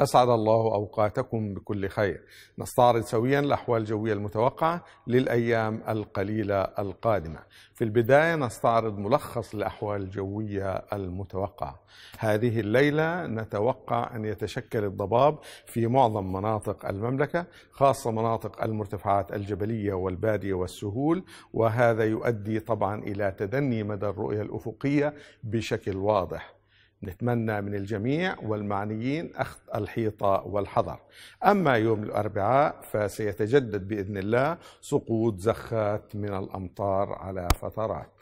أسعد الله أوقاتكم بكل خير نستعرض سويا الأحوال الجوية المتوقعة للأيام القليلة القادمة في البداية نستعرض ملخص الأحوال الجوية المتوقعة هذه الليلة نتوقع أن يتشكل الضباب في معظم مناطق المملكة خاصة مناطق المرتفعات الجبلية والبادية والسهول وهذا يؤدي طبعا إلى تدني مدى الرؤية الأفقية بشكل واضح نتمنى من الجميع والمعنيين أخذ الحيطة والحذر أما يوم الأربعاء فسيتجدد بإذن الله سقوط زخات من الأمطار على فترات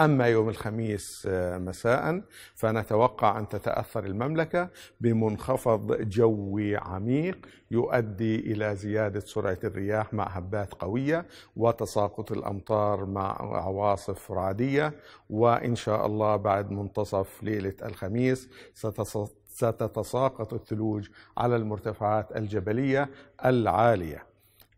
أما يوم الخميس آه، مساء فنتوقع أن تتأثر المملكة بمنخفض جوي عميق يؤدي إلى زيادة سرعة الرياح مع هبات قوية وتساقط الأمطار مع عواصف رعدية وإن شاء الله بعد منتصف ليلة الخميس ستتساقط الثلوج على المرتفعات الجبلية العالية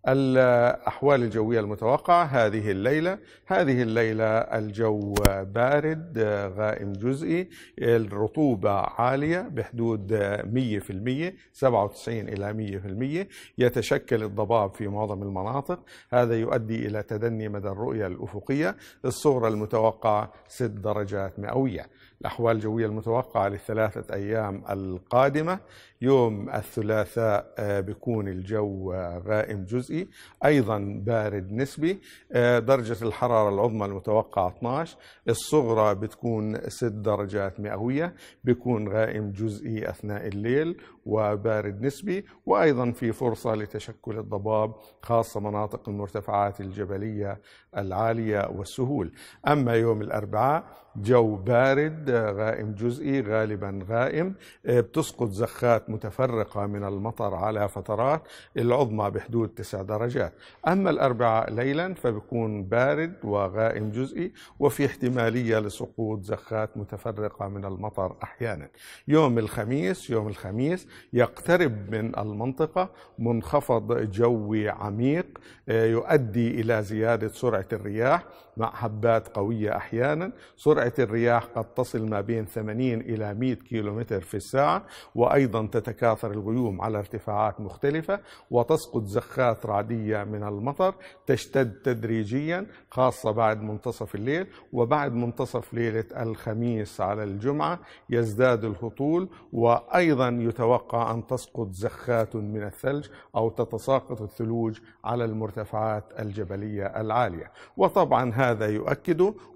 الأحوال الجوية المتوقعة هذه الليلة هذه الليلة الجو بارد غائم جزئي الرطوبة عالية بحدود 100% 97 إلى 100% يتشكل الضباب في معظم المناطق هذا يؤدي إلى تدني مدى الرؤية الأفقية الصغرى المتوقعة 6 درجات مئوية الأحوال الجوية المتوقعة للثلاثة أيام القادمة يوم الثلاثاء آه، بيكون الجو آه، غائم جزئي أيضا بارد نسبي آه، درجة الحرارة العظمى المتوقعة 12 الصغرى بتكون 6 درجات مئوية بيكون غائم جزئي أثناء الليل وبارد نسبي وأيضا في فرصة لتشكل الضباب خاصة مناطق المرتفعات الجبلية العالية والسهول أما يوم الأربعاء جو بارد غائم جزئي غالبا غائم آه، بتسقط زخات متفرقة من المطر على فترات العظمى بحدود 9 درجات أما الأربعاء ليلا فبكون بارد وغائم جزئي وفي احتمالية لسقوط زخات متفرقة من المطر أحيانا يوم الخميس يوم الخميس يقترب من المنطقة منخفض جوي عميق آه، يؤدي إلى زيادة سرعة الرياح مع حبات قوية أحيانا سرعة الرياح قد تصل تصل ما بين 80 إلى 100 كيلومتر في الساعة وأيضا تتكاثر الغيوم على ارتفاعات مختلفة وتسقط زخات رعدية من المطر تشتد تدريجيا خاصة بعد منتصف الليل وبعد منتصف ليلة الخميس على الجمعة يزداد الهطول وأيضا يتوقع أن تسقط زخات من الثلج أو تتساقط الثلوج على المرتفعات الجبلية العالية وطبعا هذا يؤكد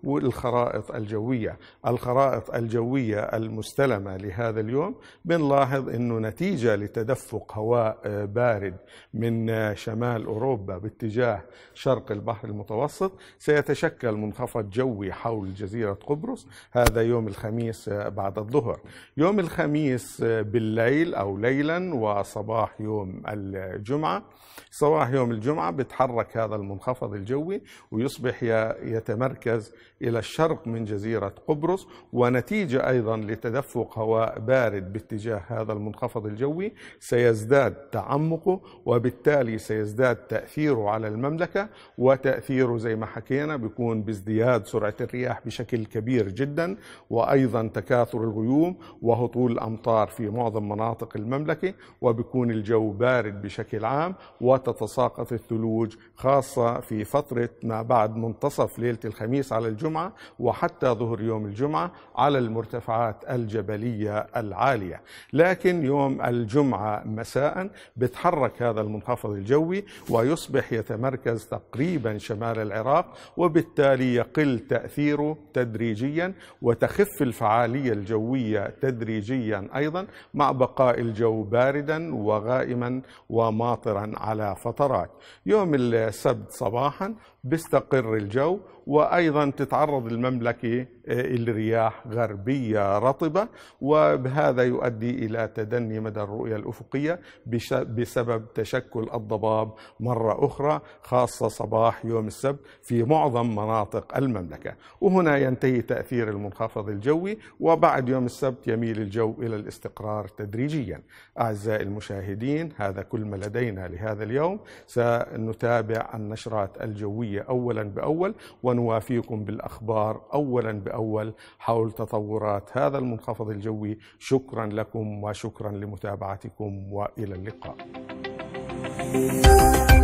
الخرائط الجوية الخرائط الخرائط الجوية المستلمة لهذا اليوم بنلاحظ أنه نتيجة لتدفق هواء آه، بارد من آه، شمال أوروبا باتجاه شرق البحر المتوسط سيتشكل منخفض جوي حول جزيرة قبرص هذا يوم الخميس آه، بعد الظهر يوم الخميس بالليل أو ليلا وصباح يوم الجمعة صباح يوم الجمعة بتحرك هذا المنخفض الجوي ويصبح يتمركز إلى الشرق من جزيرة قبرص و ونتيجة أيضا لتدفق هواء بارد باتجاه هذا المنخفض الجوي سيزداد تعمقه وبالتالي سيزداد تأثيره على المملكة وتأثيره زي ما حكينا بيكون بازدياد سرعة الرياح بشكل كبير جدا وأيضا تكاثر الغيوم وهطول الأمطار في معظم مناطق المملكة وبيكون الجو بارد بشكل عام وتتساقط الثلوج خاصة في فترة ما بعد منتصف ليلة الخميس على الجمعة وحتى ظهر يوم الجمعة على المرتفعات الجبلية العالية لكن يوم الجمعة مساء بتحرك هذا المنخفض الجوي ويصبح يتمركز تقريبا شمال العراق وبالتالي يقل تأثيره تدريجيا وتخف الفعالية الجوية تدريجيا أيضا مع بقاء الجو باردا وغائما وماطرا على فترات يوم السبت صباحا بيستقر الجو وأيضا تتعرض المملكة للرياح آه، غربية رطبة وبهذا يؤدي إلى تدني مدى الرؤية الأفقية بسبب تشكل الضباب مرة أخرى خاصة صباح يوم السبت في معظم مناطق المملكة وهنا ينتهي تأثير المنخفض الجوي وبعد يوم السبت يميل الجو إلى الاستقرار تدريجيا أعزائي المشاهدين هذا كل ما لدينا لهذا اليوم سنتابع النشرات الجوية أولا بأول ونوافيكم بالأخبار أولا بأول حول تطورات هذا المنخفض الجوي شكرا لكم وشكرا لمتابعتكم والى اللقاء